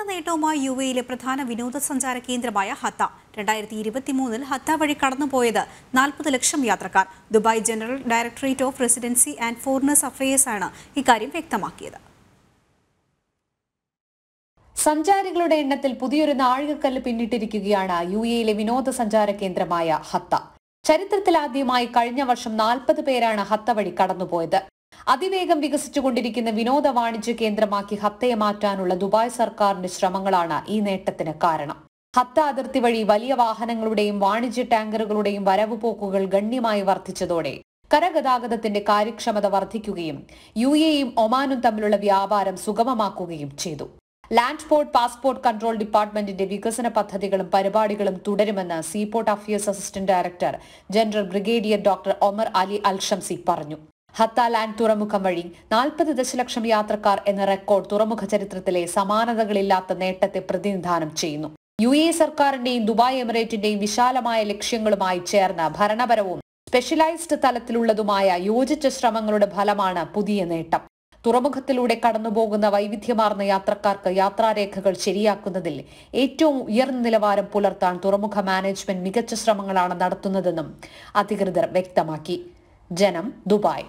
നയതന്ത്ര നേട്ടവുമായി യു എയിലെ പ്രധാന വിനോദസഞ്ചാര കേന്ദ്രമായ ഹത്ത രണ്ടായിരത്തി ഇരുപത്തി മൂന്നിൽ ഹത്ത വഴി കടന്നുപോയത് നാൽപ്പത് ലക്ഷം യാത്രക്കാർ Dubai general directorate of residency and foreigners affairs ആണ് ഇക്കാര്യം വ്യക്തമാക്കിയത് സഞ്ചാരികളുടെ എണ്ണത്തിൽ പുതിയൊരു നാഴികക്കല്ല് പിന്നിട്ടിരിക്കുകയാണ് യു എയിലെ വിനോദസഞ്ചാര കേന്ദ്രമായ ഹത്ത ചരിത്രത്തിലാദ്യമായി കഴിഞ്ഞ വർഷം നാൽപ്പത് പേരാണ് ഹത്ത വഴി കടന്നുപോയത് അതിവേഗം വികസിച്ചുകൊണ്ടിരിക്കുന്ന വിനോദ വാണിജ്യ കേന്ദ്രമാക്കി ഹത്തയെ മാറ്റാനുള്ള ദുബായ് സർക്കാരിന്റെ ശ്രമങ്ങളാണ് ഈ നേട്ടത്തിന് കാരണം ഹത്ത അതിർത്തി വഴി വലിയ വാഹനങ്ങളുടെയും വാണിജ്യ ടാങ്കറുകളുടെയും വരവ് പോക്കുകൾ ഗണ്യമായി വർദ്ധിച്ചതോടെ കരഗതാഗതത്തിന്റെ കാര്യക്ഷമത വർദ്ധിക്കുകയും യു എയും ഒമാനും തമ്മിലുള്ള വ്യാപാരം സുഗമമാക്കുകയും ചെയ്തു ലാൻഡ് പോർട്ട് പാസ്പോർട്ട് കൺട്രോൾ ഡിപ്പാർട്ട്മെന്റിന്റെ വികസന പദ്ധതികളും പരിപാടികളും തുടരുമെന്ന് seaport affairs assistant director general brigadier doctor Omar Ali Alshamsi പറഞ്ഞു ലാൻഡ് തുറമുഖം വഴി നാൽപ്പത് ദശലക്ഷം യാത്രക്കാർ എന്ന റെക്കോർഡ് തുറമുഖ ചരിത്രത്തിലെ സമാനതകളില്ലാത്ത നേട്ടത്തെ പ്രതിനിധാനം ചെയ്യുന്നു യു എ സർക്കാരിന്റെയും ദുബായ് എമിറേറ്റിന്റെയും വിശാലമായ ലക്ഷ്യങ്ങളുമായി ചേർന്ന ഭരണപരവും സ്പെഷ്യലൈസ്ഡ് തലത്തിലുള്ളതുമായ യോജിച്ച ശ്രമങ്ങളുടെ ഫലമാണ് പുതിയ നേട്ടം തുറമുഖത്തിലൂടെ കടന്നുപോകുന്ന വൈവിധ്യമാർന്ന യാത്രക്കാർക്ക് യാത്രാരേഖകൾ ശരിയാക്കുന്നതിൽ ഏറ്റവും ഉയർന്ന നിലവാരം പുലർത്താൻ തുറമുഖ മാനേജ്മെന്റ് മികച്ച ശ്രമങ്ങളാണ് നടത്തുന്നതെന്നും അധികൃതർ വ്യക്തമാക്കി ജനം ദുബായ്